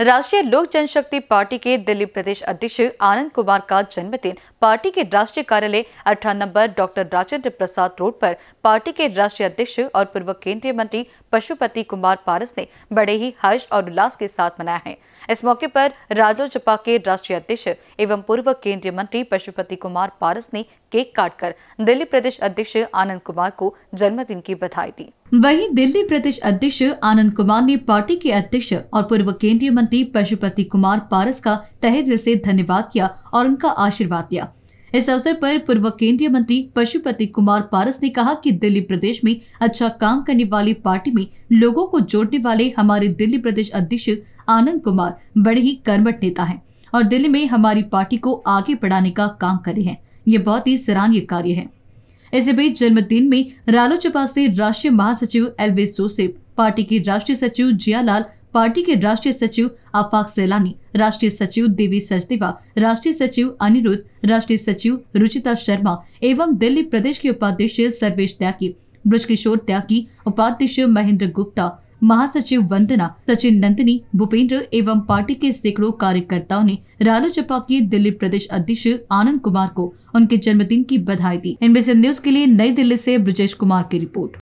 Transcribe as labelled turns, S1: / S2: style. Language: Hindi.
S1: राष्ट्रीय लोक जनशक्ति पार्टी के दिल्ली प्रदेश अध्यक्ष आनंद कुमार का जन्मदिन पार्टी के राष्ट्रीय कार्यालय अठारह number doctor Rajendra Prasad road पर पार्टी के राष्ट्रीय अध्यक्ष और पूर्व केंद्रीय मंत्री पशुपति कुमार पारस ने बड़े ही हर्ष और उल्लास के साथ मनाया है इस मौके पर राजो जपा के राष्ट्रीय अध्यक्ष एवं पूर्व केंद्रीय मंत्री पशुपति कुमार पारस ने केक काटकर दिल्ली प्रदेश अध्यक्ष आनंद कुमार को जन्मदिन की बधाई दी वहीं दिल्ली प्रदेश अध्यक्ष आनंद कुमार ने पार्टी के अध्यक्ष और पूर्व केंद्रीय मंत्री पशुपति कुमार पारस का तहे दिल से धन्यवाद किया और उनका आशीर्वाद दिया इस अवसर पर पूर्व केंद्रीय मंत्री पशुपति कुमार पारस ने कहा कि दिल्ली प्रदेश में अच्छा काम करने वाली पार्टी में लोगों को जोड़ने वाले हमारे दिल्ली प्रदेश अध्यक्ष आनंद कुमार बड़े ही कर्मठ नेता हैं और दिल्ली में हमारी पार्टी को आगे बढ़ाने का काम करे हैं ये बहुत ही सराहनीय कार्य है इसी बीच जन्मदिन में रालोचपा से राष्ट्रीय महासचिव एलवे सोसेफ पार्टी के राष्ट्रीय सचिव जियालाल पार्टी के राष्ट्रीय सचिव आफाक सैलानी राष्ट्रीय सचिव देवी सचदेवा राष्ट्रीय सचिव अनिरुद्ध राष्ट्रीय सचिव रुचिता शर्मा एवं दिल्ली प्रदेश के उपाध्यक्ष सर्वेश त्यागी ब्रजकिशोर त्यागी उपाध्यक्ष महेंद्र गुप्ता महासचिव वंदना सचिन नंदिनी भूपेंद्र एवं पार्टी के सैकड़ों कार्यकर्ताओं ने रालोचपा के दिल्ली प्रदेश अध्यक्ष आनंद कुमार को उनके जन्मदिन की बधाई दी इनबीसी न्यूज के लिए नई दिल्ली से ब्रजेश कुमार की रिपोर्ट